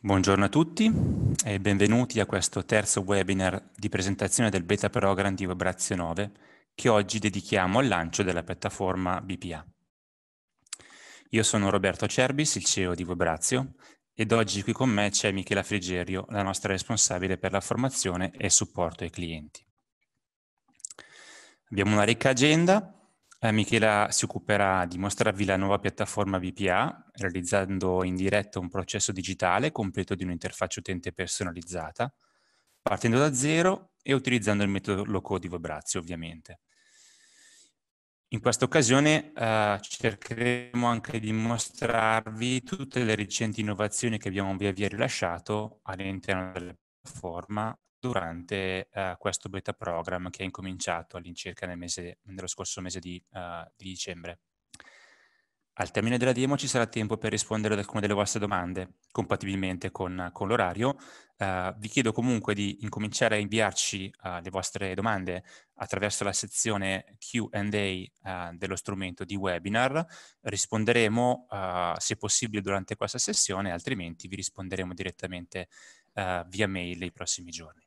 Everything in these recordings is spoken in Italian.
Buongiorno a tutti e benvenuti a questo terzo webinar di presentazione del beta program di WebRazio 9 che oggi dedichiamo al lancio della piattaforma BPA. Io sono Roberto Cerbis, il CEO di WebRazio ed oggi qui con me c'è Michela Frigerio, la nostra responsabile per la formazione e supporto ai clienti. Abbiamo una ricca agenda eh, Michela si occuperà di mostrarvi la nuova piattaforma VPA, realizzando in diretta un processo digitale completo di un'interfaccia utente personalizzata, partendo da zero e utilizzando il metodo low-code Brazio, ovviamente. In questa occasione eh, cercheremo anche di mostrarvi tutte le recenti innovazioni che abbiamo via via rilasciato all'interno della piattaforma durante uh, questo beta program che è incominciato all'incirca nel mese, nello scorso mese di, uh, di, dicembre. Al termine della demo ci sarà tempo per rispondere ad alcune delle vostre domande, compatibilmente con, con l'orario. Uh, vi chiedo comunque di incominciare a inviarci le vostre domande attraverso la sezione Q&A dello strumento di webinar. Risponderemo, se possibile, durante questa sessione, altrimenti vi risponderemo direttamente via mail nei prossimi giorni.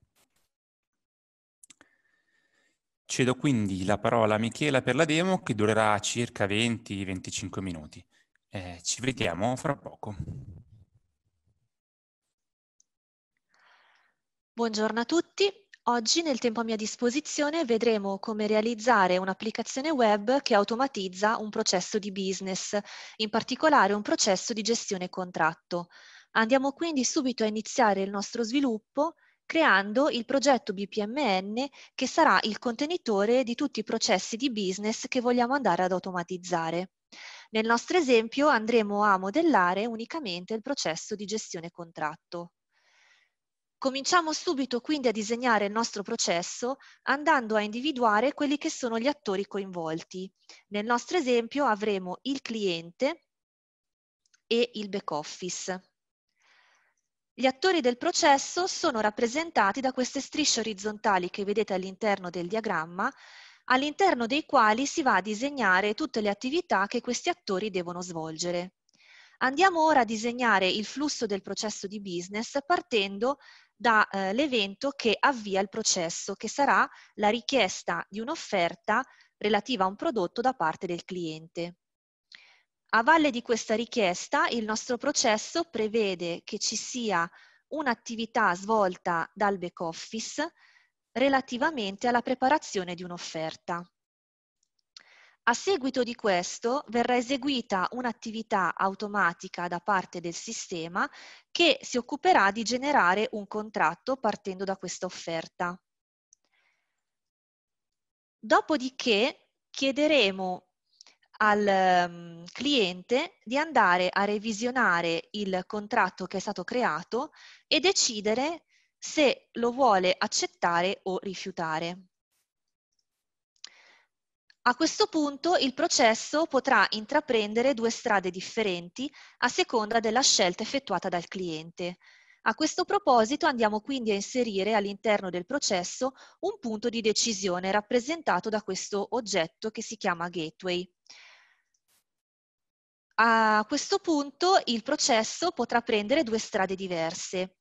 Cedo quindi la parola a Michela per la demo che durerà circa 20-25 minuti. Eh, ci vediamo fra poco. Buongiorno a tutti. Oggi nel tempo a mia disposizione vedremo come realizzare un'applicazione web che automatizza un processo di business, in particolare un processo di gestione contratto. Andiamo quindi subito a iniziare il nostro sviluppo creando il progetto BPMN che sarà il contenitore di tutti i processi di business che vogliamo andare ad automatizzare. Nel nostro esempio andremo a modellare unicamente il processo di gestione contratto. Cominciamo subito quindi a disegnare il nostro processo andando a individuare quelli che sono gli attori coinvolti. Nel nostro esempio avremo il cliente e il back office. Gli attori del processo sono rappresentati da queste strisce orizzontali che vedete all'interno del diagramma, all'interno dei quali si va a disegnare tutte le attività che questi attori devono svolgere. Andiamo ora a disegnare il flusso del processo di business partendo dall'evento eh, che avvia il processo, che sarà la richiesta di un'offerta relativa a un prodotto da parte del cliente. A valle di questa richiesta il nostro processo prevede che ci sia un'attività svolta dal back office relativamente alla preparazione di un'offerta. A seguito di questo verrà eseguita un'attività automatica da parte del sistema che si occuperà di generare un contratto partendo da questa offerta. Dopodiché chiederemo al ehm, cliente di andare a revisionare il contratto che è stato creato e decidere se lo vuole accettare o rifiutare. A questo punto il processo potrà intraprendere due strade differenti a seconda della scelta effettuata dal cliente. A questo proposito andiamo quindi a inserire all'interno del processo un punto di decisione rappresentato da questo oggetto che si chiama gateway. A questo punto il processo potrà prendere due strade diverse.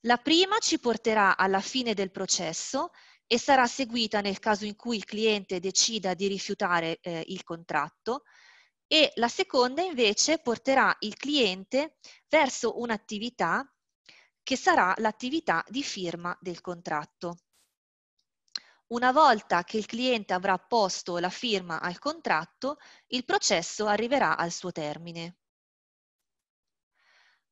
La prima ci porterà alla fine del processo e sarà seguita nel caso in cui il cliente decida di rifiutare eh, il contratto e la seconda invece porterà il cliente verso un'attività che sarà l'attività di firma del contratto. Una volta che il cliente avrà posto la firma al contratto, il processo arriverà al suo termine.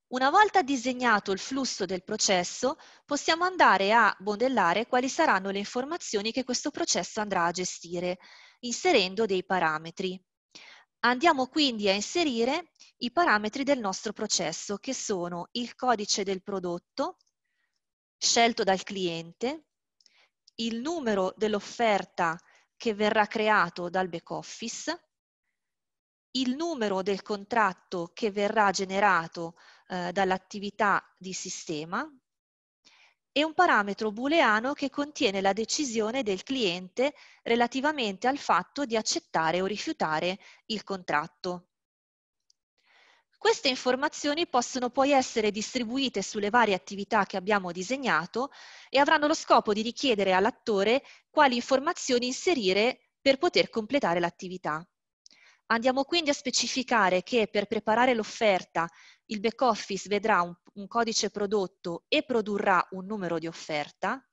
Una volta disegnato il flusso del processo, possiamo andare a modellare quali saranno le informazioni che questo processo andrà a gestire, inserendo dei parametri. Andiamo quindi a inserire i parametri del nostro processo, che sono il codice del prodotto, scelto dal cliente, il numero dell'offerta che verrà creato dal back office, il numero del contratto che verrà generato eh, dall'attività di sistema e un parametro booleano che contiene la decisione del cliente relativamente al fatto di accettare o rifiutare il contratto. Queste informazioni possono poi essere distribuite sulle varie attività che abbiamo disegnato e avranno lo scopo di richiedere all'attore quali informazioni inserire per poter completare l'attività. Andiamo quindi a specificare che per preparare l'offerta il back office vedrà un, un, codice prodotto e produrrà un numero di offerta.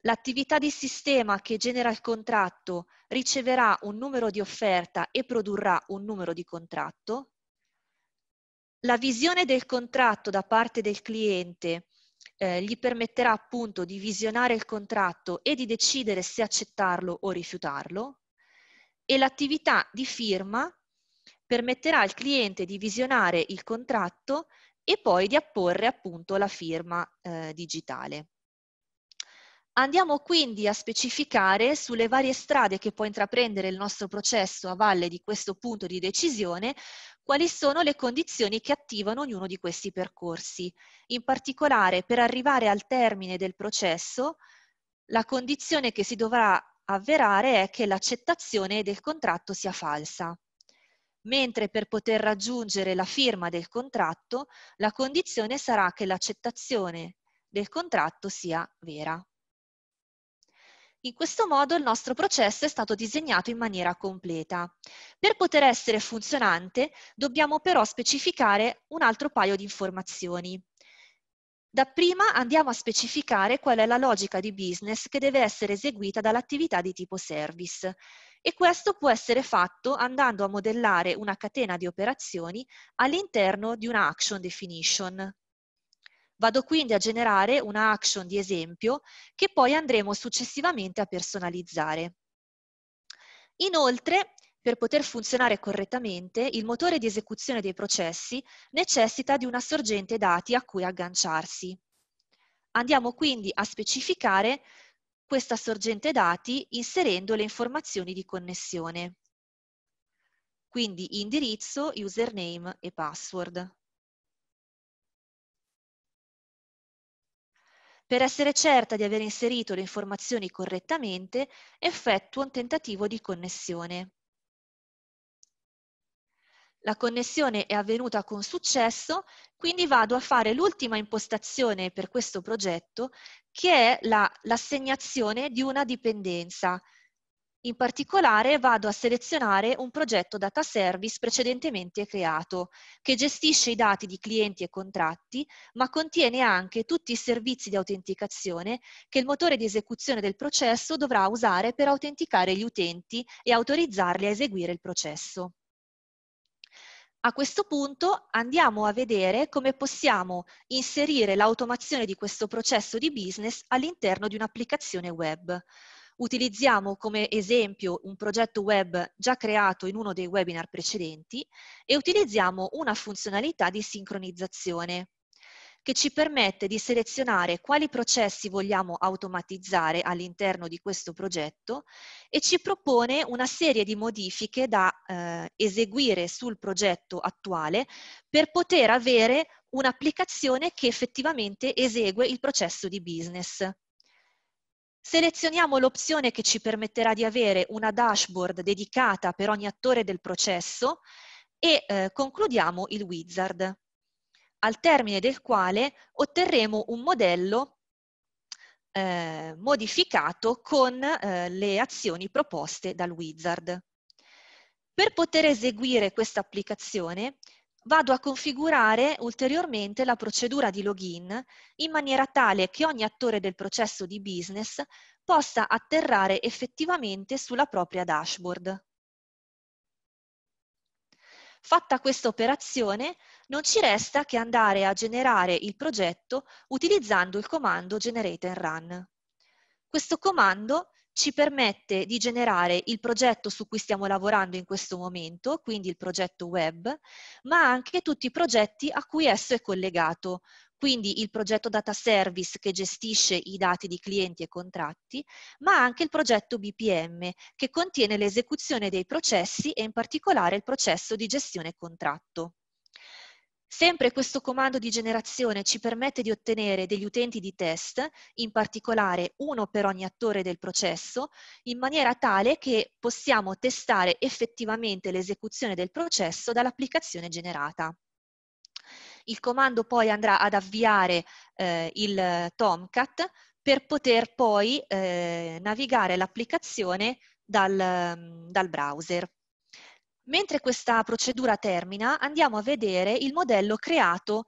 L'attività di sistema che genera il contratto riceverà un numero di offerta e produrrà un numero di contratto. La visione del contratto da parte del cliente eh, gli permetterà appunto di visionare il contratto e di decidere se accettarlo o rifiutarlo e l'attività di firma permetterà al cliente di visionare il contratto e poi di apporre appunto la firma eh, digitale. Andiamo quindi a specificare sulle varie strade che può intraprendere il nostro processo a valle di questo punto di decisione quali sono le condizioni che attivano ognuno di questi percorsi. In particolare, per arrivare al termine del processo, la condizione che si dovrà avverare è che l'accettazione del contratto sia falsa, mentre per poter raggiungere la firma del contratto, la condizione sarà che l'accettazione del contratto sia vera. In questo modo il nostro processo è stato disegnato in maniera completa. Per poter essere funzionante dobbiamo però specificare un altro paio di informazioni. Dapprima andiamo a specificare qual è la logica di business che deve essere eseguita dall'attività di tipo service e questo può essere fatto andando a modellare una catena di operazioni all'interno di una action definition, Vado quindi a generare una action di esempio che poi andremo successivamente a personalizzare. Inoltre, per poter funzionare correttamente, il motore di esecuzione dei processi necessita di una sorgente dati a cui agganciarsi. Andiamo quindi a specificare questa sorgente dati inserendo le informazioni di connessione. Quindi indirizzo, username e password. Per essere certa di aver inserito le informazioni correttamente, effettuo un tentativo di connessione. La connessione è avvenuta con successo, quindi vado a fare l'ultima impostazione per questo progetto, che è l'assegnazione la, di una dipendenza, in particolare vado a selezionare un progetto data service precedentemente creato, che gestisce i dati di clienti e contratti, ma contiene anche tutti i servizi di autenticazione che il motore di esecuzione del processo dovrà usare per autenticare gli utenti e autorizzarli a eseguire il processo. A questo punto andiamo a vedere come possiamo inserire l'automazione di questo processo di business all'interno di un'applicazione web utilizziamo come esempio un progetto web già creato in uno dei webinar precedenti e utilizziamo una funzionalità di sincronizzazione che ci permette di selezionare quali processi vogliamo automatizzare all'interno di questo progetto e ci propone una serie di modifiche da eh, eseguire sul progetto attuale per poter avere un'applicazione che effettivamente esegue il processo di business. Selezioniamo l'opzione che ci permetterà di avere una dashboard dedicata per ogni attore del processo e eh, concludiamo il wizard, al termine del quale otterremo un modello eh, modificato con eh, le azioni proposte dal wizard. Per poter eseguire questa applicazione vado a configurare ulteriormente la procedura di login in maniera tale che ogni attore del processo di business possa atterrare effettivamente sulla propria dashboard. Fatta questa operazione, non ci resta che andare a generare il progetto utilizzando il comando Generate and Run. Questo comando ci permette di generare il progetto su cui stiamo lavorando in questo momento, quindi il progetto web, ma anche tutti i progetti a cui esso è collegato, quindi il progetto data service che gestisce i dati di clienti e contratti, ma anche il progetto BPM che contiene l'esecuzione dei processi e in particolare il processo di gestione contratto. Sempre questo comando di generazione ci permette di ottenere degli utenti di test, in particolare uno per ogni attore del processo, in maniera tale che possiamo testare effettivamente l'esecuzione del processo dall'applicazione generata. Il comando poi andrà ad avviare eh, il Tomcat per poter poi eh, navigare l'applicazione dal, mm, dal browser. Mentre questa procedura termina, andiamo a vedere il modello creato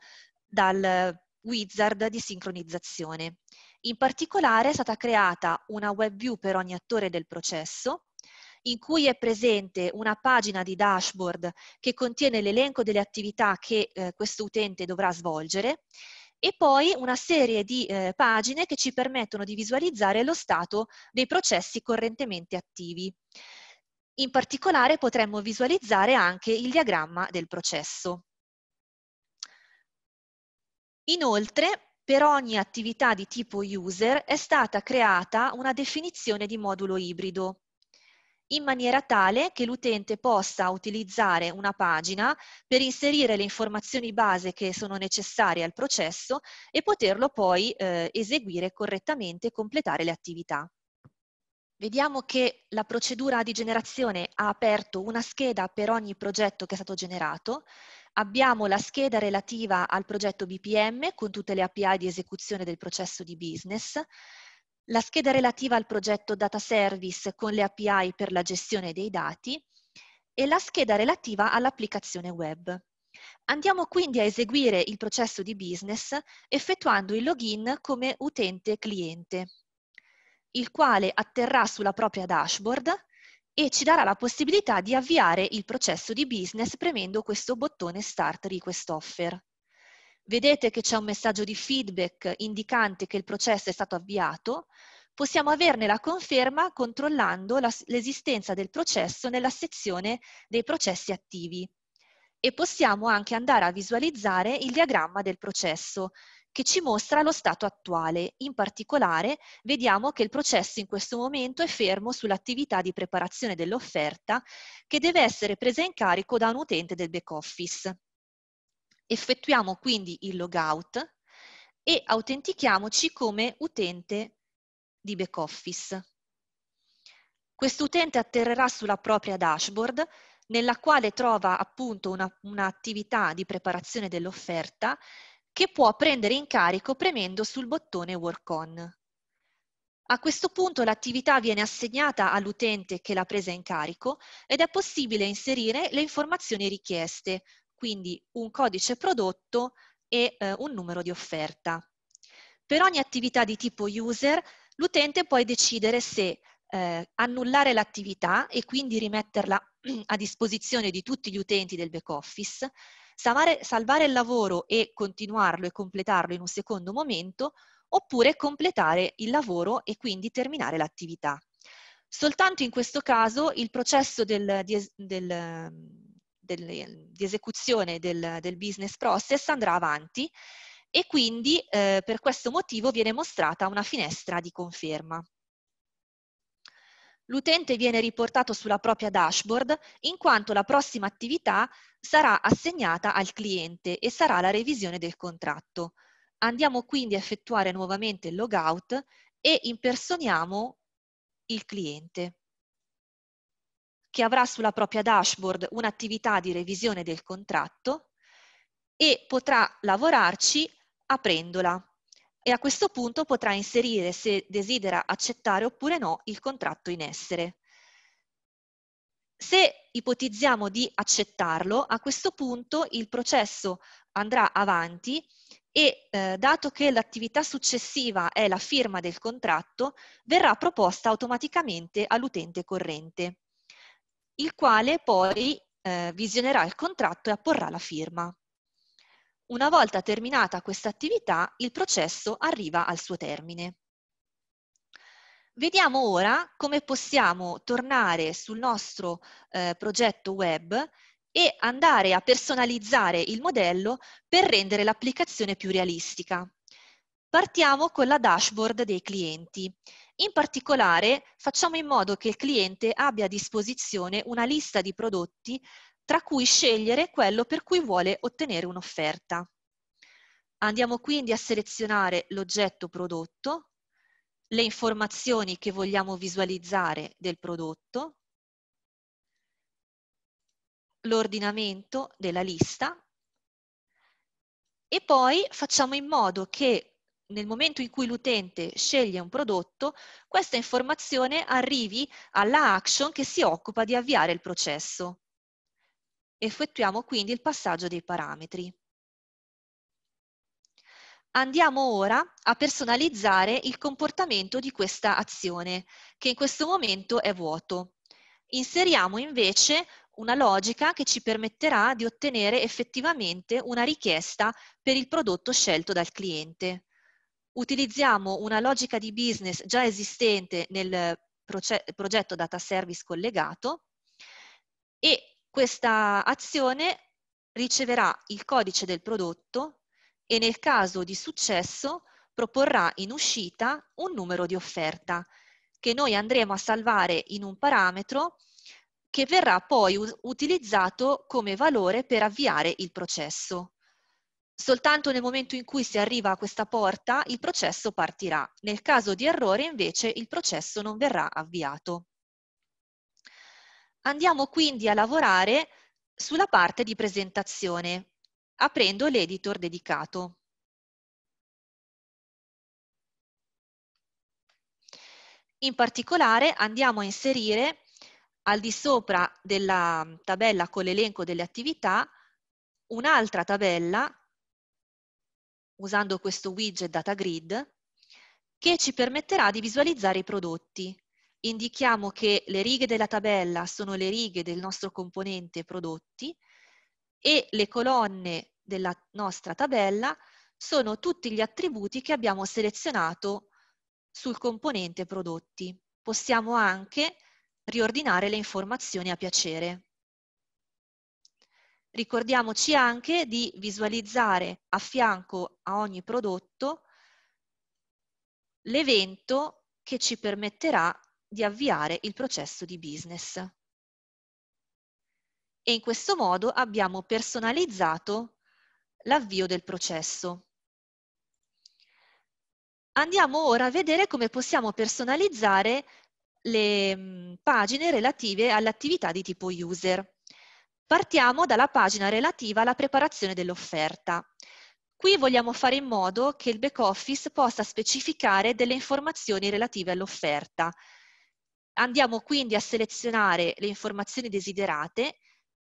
dal wizard di sincronizzazione. In particolare è stata creata una web view per ogni attore del processo, in cui è presente una pagina di dashboard che contiene l'elenco delle attività che eh, questo utente dovrà svolgere e poi una serie di eh, pagine che ci permettono di visualizzare lo stato dei processi correntemente attivi. In particolare potremmo visualizzare anche il diagramma del processo. Inoltre, per ogni attività di tipo user è stata creata una definizione di modulo ibrido, in maniera tale che l'utente possa utilizzare una pagina per inserire le informazioni base che sono necessarie al processo e poterlo poi eh, eseguire correttamente e completare le attività. Vediamo che la procedura di generazione ha aperto una scheda per ogni progetto che è stato generato. Abbiamo la scheda relativa al progetto BPM con tutte le API di esecuzione del processo di business, la scheda relativa al progetto Data Service con le API per la gestione dei dati e la scheda relativa all'applicazione web. Andiamo quindi a eseguire il processo di business effettuando il login come utente cliente il quale atterrà sulla propria dashboard e ci darà la possibilità di avviare il processo di business premendo questo bottone Start Request Offer. Vedete che c'è un messaggio di feedback indicante che il processo è stato avviato, possiamo averne la conferma controllando l'esistenza del processo nella sezione dei processi attivi e possiamo anche andare a visualizzare il diagramma del processo che ci mostra lo stato attuale. In particolare vediamo che il processo in questo momento è fermo sull'attività di preparazione dell'offerta che deve essere presa in carico da un utente del back office. Effettuiamo quindi il logout e autentichiamoci come utente di back office. Quest'utente atterrerà sulla propria dashboard nella quale trova appunto un'attività una di preparazione dell'offerta che può prendere in carico premendo sul bottone Work On. A questo punto l'attività viene assegnata all'utente che l'ha presa in carico ed è possibile inserire le informazioni richieste, quindi un codice prodotto e eh, un numero di offerta. Per ogni attività di tipo user, l'utente può decidere se eh, annullare l'attività e quindi rimetterla a disposizione di tutti gli utenti del back office, salvare, salvare il lavoro e continuarlo e completarlo in un secondo momento, oppure completare il lavoro e quindi terminare l'attività. Soltanto in questo caso il processo del, di, del, del, di esecuzione del, business process andrà avanti e quindi eh, per questo motivo viene mostrata una finestra di conferma. L'utente viene riportato sulla propria dashboard in quanto la prossima attività sarà assegnata al cliente e sarà la revisione del contratto. Andiamo quindi a effettuare nuovamente il logout e impersoniamo il cliente che avrà sulla propria dashboard un'attività di revisione del contratto e potrà lavorarci aprendola e a questo punto potrà inserire se desidera accettare oppure no il contratto in essere. Se ipotizziamo di accettarlo, a questo punto il processo andrà avanti e eh, dato che l'attività successiva è la firma del contratto, verrà proposta automaticamente all'utente corrente, il quale poi eh, visionerà il contratto e apporrà la firma. Una volta terminata questa attività, il processo arriva al suo termine. Vediamo ora come possiamo tornare sul nostro eh, progetto web e andare a personalizzare il modello per rendere l'applicazione più realistica. Partiamo con la dashboard dei clienti. In particolare facciamo in modo che il cliente abbia a disposizione una lista di prodotti tra cui scegliere quello per cui vuole ottenere un'offerta. Andiamo quindi a selezionare l'oggetto prodotto, le informazioni che vogliamo visualizzare del prodotto, l'ordinamento della lista e poi facciamo in modo che nel momento in cui l'utente sceglie un prodotto, questa informazione arrivi alla action che si occupa di avviare il processo. Effettuiamo quindi il passaggio dei parametri. Andiamo ora a personalizzare il comportamento di questa azione, che in questo momento è vuoto. Inseriamo invece una logica che ci permetterà di ottenere effettivamente una richiesta per il prodotto scelto dal cliente. Utilizziamo una logica di business già esistente nel progetto data service collegato e questa azione riceverà il codice del prodotto e nel caso di successo proporrà in uscita un numero di offerta che noi andremo a salvare in un parametro che verrà poi utilizzato come valore per avviare il processo. Soltanto nel momento in cui si arriva a questa porta il processo partirà, nel caso di errore invece il processo non verrà avviato. Andiamo quindi a lavorare sulla parte di presentazione, aprendo l'editor dedicato. In particolare andiamo a inserire al di sopra della tabella con l'elenco delle attività un'altra tabella usando questo widget data grid che ci permetterà di visualizzare i prodotti indichiamo che le righe della tabella sono le righe del nostro componente prodotti e le colonne della nostra tabella sono tutti gli attributi che abbiamo selezionato sul componente prodotti. Possiamo anche riordinare le informazioni a piacere. Ricordiamoci anche di visualizzare a fianco a ogni prodotto l'evento che ci permetterà di avviare il processo di business. E in questo modo abbiamo personalizzato l'avvio del processo. Andiamo ora a vedere come possiamo personalizzare le mm, pagine relative all'attività di tipo user. Partiamo dalla pagina relativa alla preparazione dell'offerta. Qui vogliamo fare in modo che il back office possa specificare delle informazioni relative all'offerta, Andiamo quindi a selezionare le informazioni desiderate,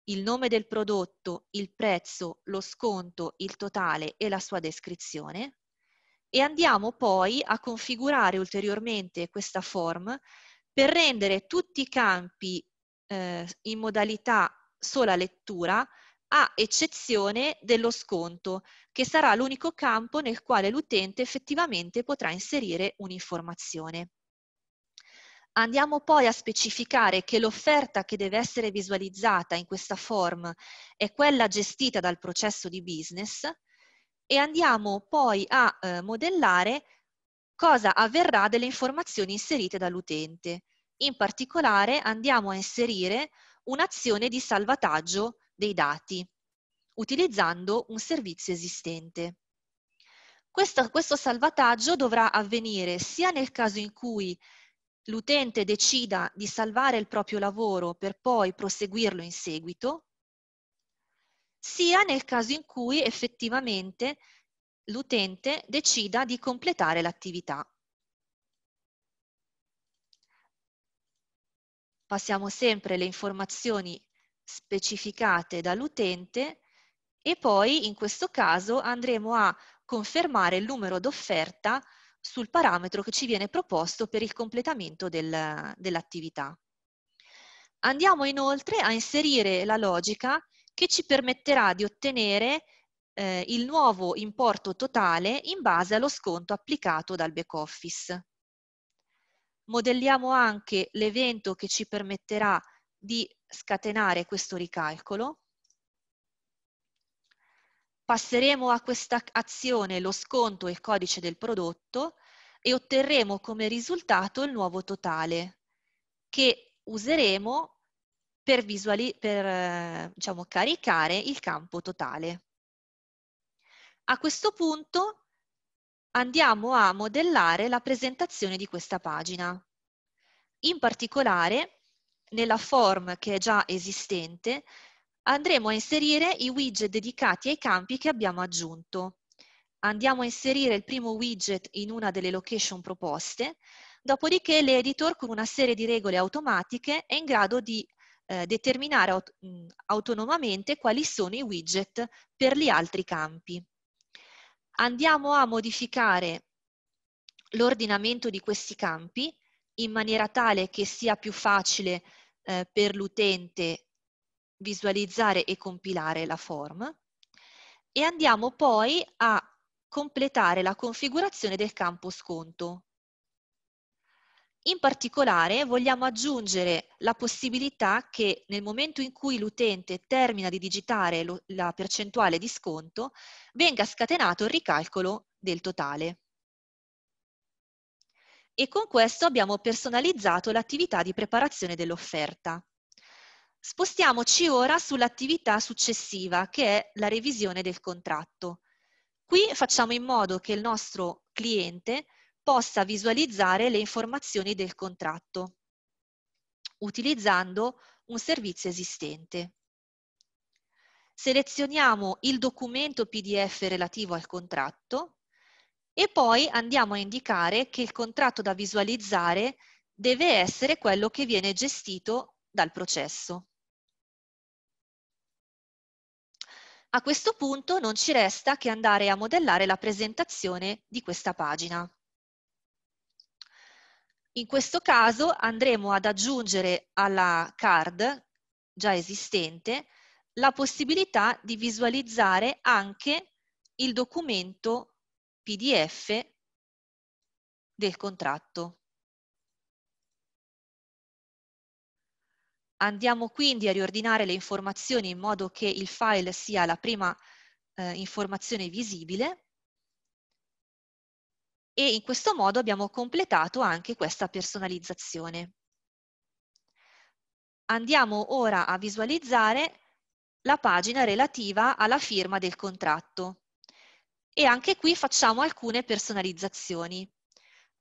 il nome del prodotto, il prezzo, lo sconto, il totale e la sua descrizione e andiamo poi a configurare ulteriormente questa form per rendere tutti i campi eh, in modalità sola lettura a eccezione dello sconto, che sarà l'unico campo nel quale l'utente effettivamente potrà inserire un'informazione andiamo poi a specificare che l'offerta che deve essere visualizzata in questa form è quella gestita dal processo di business e andiamo poi a eh, modellare cosa avverrà delle informazioni inserite dall'utente. In particolare andiamo a inserire un'azione di salvataggio dei dati utilizzando un servizio esistente. Questo, questo salvataggio dovrà avvenire sia nel caso in cui l'utente decida di salvare il proprio lavoro per poi proseguirlo in seguito, sia nel caso in cui effettivamente l'utente decida di completare l'attività. Passiamo sempre le informazioni specificate dall'utente e poi in questo caso andremo a confermare il numero d'offerta sul parametro che ci viene proposto per il completamento del, dell'attività. Andiamo inoltre a inserire la logica che ci permetterà di ottenere eh, il nuovo importo totale in base allo sconto applicato dal back office. Modelliamo anche l'evento che ci permetterà di scatenare questo ricalcolo passeremo a questa azione lo sconto e il codice del prodotto e otterremo come risultato il nuovo totale che useremo per, per eh, diciamo, caricare il campo totale. A questo punto andiamo a modellare la presentazione di questa pagina. In particolare, nella form che è già esistente, andremo a inserire i widget dedicati ai campi che abbiamo aggiunto. Andiamo a inserire il primo widget in una delle location proposte, dopodiché l'editor con una serie di regole automatiche è in grado di eh, determinare aut mm, autonomamente quali sono i widget per gli altri campi. Andiamo a modificare l'ordinamento di questi campi in maniera tale che sia più facile eh, per l'utente visualizzare e compilare la form e andiamo poi a completare la configurazione del campo sconto. In particolare vogliamo aggiungere la possibilità che nel momento in cui l'utente termina di digitare lo, la percentuale di sconto venga scatenato il ricalcolo del totale. E con questo abbiamo personalizzato l'attività di preparazione dell'offerta. Spostiamoci ora sull'attività successiva, che è la revisione del contratto. Qui facciamo in modo che il nostro cliente possa visualizzare le informazioni del contratto utilizzando un servizio esistente. Selezioniamo il documento PDF relativo al contratto e poi andiamo a indicare che il contratto da visualizzare deve essere quello che viene gestito dal processo. A questo punto non ci resta che andare a modellare la presentazione di questa pagina. In questo caso andremo ad aggiungere alla card già esistente la possibilità di visualizzare anche il documento PDF del contratto. Andiamo quindi a riordinare le informazioni in modo che il file sia la prima eh, informazione visibile e in questo modo abbiamo completato anche questa personalizzazione. Andiamo ora a visualizzare la pagina relativa alla firma del contratto e anche qui facciamo alcune personalizzazioni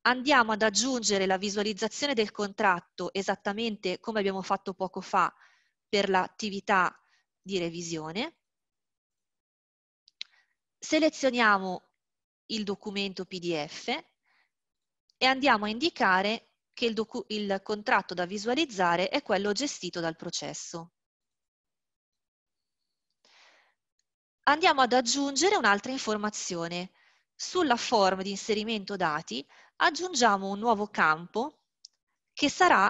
andiamo ad aggiungere la visualizzazione del contratto esattamente come abbiamo fatto poco fa per l'attività di revisione. Selezioniamo il documento PDF e andiamo a indicare che il, il contratto da visualizzare è quello gestito dal processo. Andiamo ad aggiungere un'altra informazione, sulla form di inserimento dati aggiungiamo un nuovo campo che sarà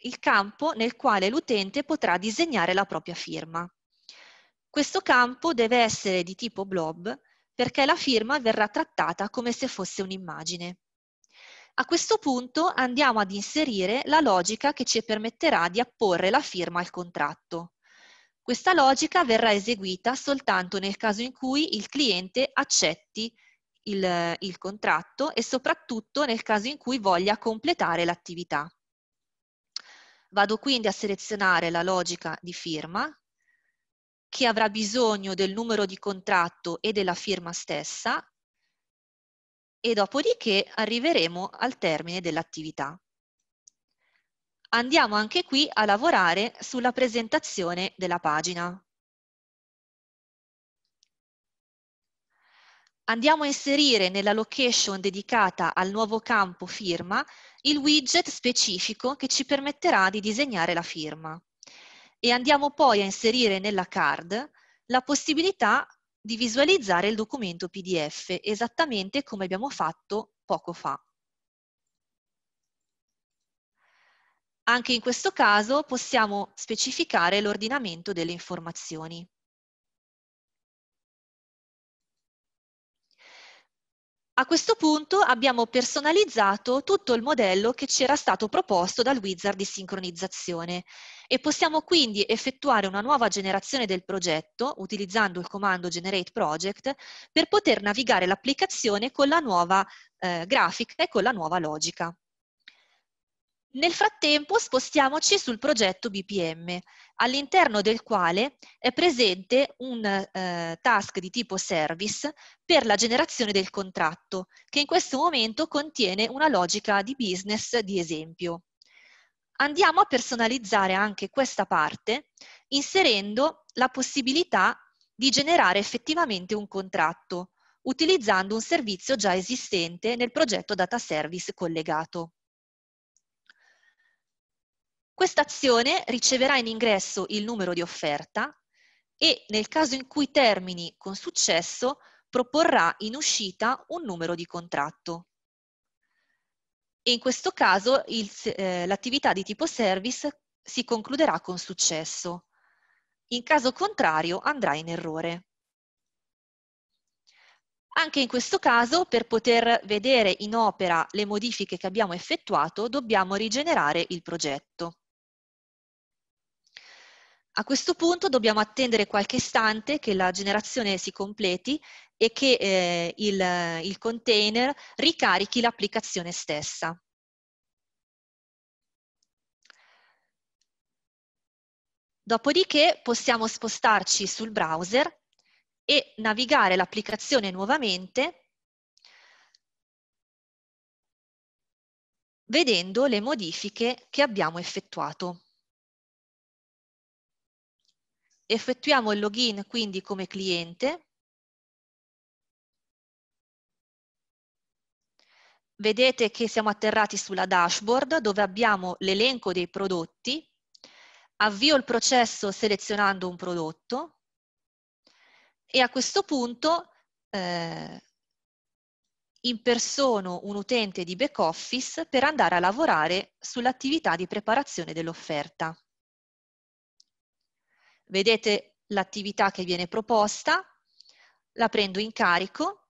il campo nel quale l'utente potrà disegnare la propria firma. Questo campo deve essere di tipo blob perché la firma verrà trattata come se fosse un'immagine. A questo punto andiamo ad inserire la logica che ci permetterà di apporre la firma al contratto. Questa logica verrà eseguita soltanto nel caso in cui il cliente accetti il, il contratto e soprattutto nel caso in cui voglia completare l'attività. Vado quindi a selezionare la logica di firma che avrà bisogno del numero di contratto e della firma stessa e dopodiché arriveremo al termine dell'attività. Andiamo anche qui a lavorare sulla presentazione della pagina. andiamo a inserire nella location dedicata al nuovo campo firma il widget specifico che ci permetterà di disegnare la firma e andiamo poi a inserire nella card la possibilità di visualizzare il documento PDF, esattamente come abbiamo fatto poco fa. Anche in questo caso possiamo specificare l'ordinamento delle informazioni. A questo punto abbiamo personalizzato tutto il modello che ci era stato proposto dal wizard di sincronizzazione e possiamo quindi effettuare una nuova generazione del progetto utilizzando il comando generate project per poter navigare l'applicazione con la nuova eh, grafica e con la nuova logica. Nel frattempo spostiamoci sul progetto BPM, all'interno del quale è presente un eh, task di tipo service per la generazione del contratto, che in questo momento contiene una logica di business di esempio. Andiamo a personalizzare anche questa parte inserendo la possibilità di generare effettivamente un contratto utilizzando un servizio già esistente nel progetto data service collegato. Quest'azione riceverà in ingresso il numero di offerta e nel caso in cui termini con successo proporrà in uscita un numero di contratto. E in questo caso eh, l'attività di tipo service si concluderà con successo. In caso contrario andrà in errore. Anche in questo caso, per poter vedere in opera le modifiche che abbiamo effettuato, dobbiamo rigenerare il progetto. A questo punto dobbiamo attendere qualche istante che la generazione si completi e che eh, il, il container ricarichi l'applicazione stessa. Dopodiché possiamo spostarci sul browser e navigare l'applicazione nuovamente vedendo le modifiche che abbiamo effettuato effettuiamo il login quindi come cliente, vedete che siamo atterrati sulla dashboard dove abbiamo l'elenco dei prodotti, avvio il processo selezionando un prodotto e a questo punto eh, impersono un utente di back office per andare a lavorare sull'attività di preparazione dell'offerta. Vedete l'attività che viene proposta, la prendo in carico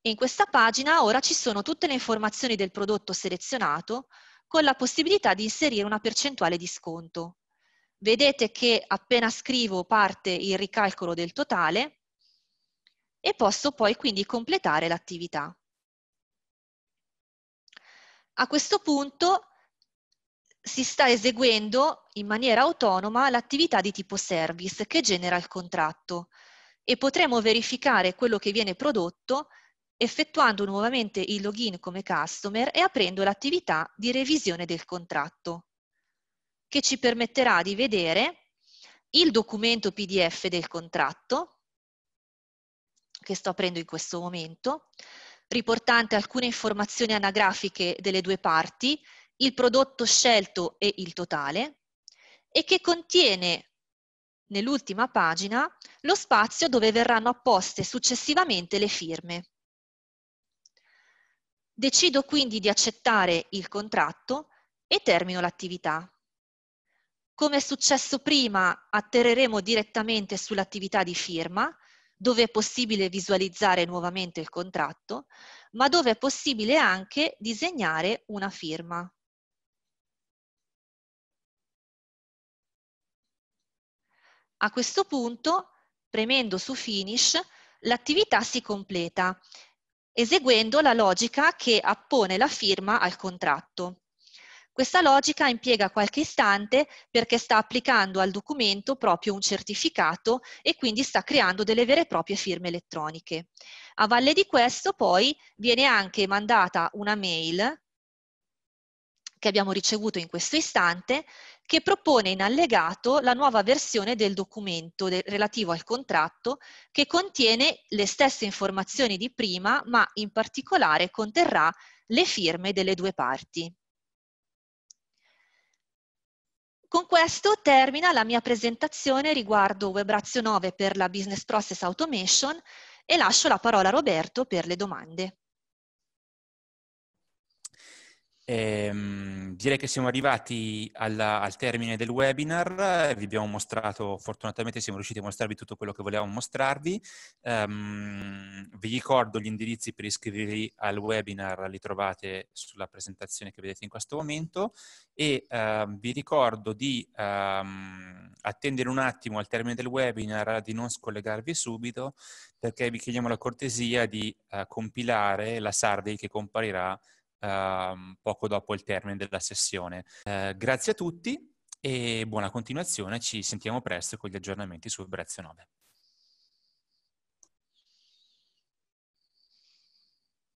e in questa pagina ora ci sono tutte le informazioni del prodotto selezionato con la possibilità di inserire una percentuale di sconto. Vedete che appena scrivo parte il ricalcolo del totale e posso poi quindi completare l'attività. A questo punto si sta eseguendo in maniera autonoma l'attività di tipo service che genera il contratto e potremo verificare quello che viene prodotto effettuando nuovamente il login come customer e aprendo l'attività di revisione del contratto, che ci permetterà di vedere il documento PDF del contratto, che sto aprendo in questo momento, riportante alcune informazioni anagrafiche delle due parti, il prodotto scelto e il totale, e che contiene nell'ultima pagina lo spazio dove verranno apposte successivamente le firme. Decido quindi di accettare il contratto e termino l'attività. Come è successo prima, atterreremo direttamente sull'attività di firma, dove è possibile visualizzare nuovamente il contratto, ma dove è possibile anche disegnare una firma. A questo punto, premendo su Finish, l'attività si completa, eseguendo la logica che appone la firma al contratto. Questa logica impiega qualche istante perché sta applicando al documento proprio un certificato e quindi sta creando delle vere e proprie firme elettroniche. A valle di questo poi viene anche mandata una mail che abbiamo ricevuto in questo istante, che propone in allegato la nuova versione del documento de relativo al contratto che contiene le stesse informazioni di prima, ma in particolare conterrà le firme delle due parti. Con questo termina la mia presentazione riguardo WebRazio 9 per la Business Process Automation e lascio la parola a Roberto per le domande. Ehm, direi che siamo arrivati alla, al termine del webinar, vi abbiamo mostrato, fortunatamente siamo riusciti a mostrarvi tutto quello che volevamo mostrarvi. Ehm, vi ricordo gli indirizzi per iscrivervi al webinar, li trovate sulla presentazione che vedete in questo momento e ehm, vi ricordo di ehm, attendere un attimo al termine del webinar, di non scollegarvi subito perché vi chiediamo la cortesia di uh, compilare la survey che comparirà Ehm, poco dopo il termine della sessione. Eh, grazie a tutti e buona continuazione, ci sentiamo presto con gli aggiornamenti su Brezio 9.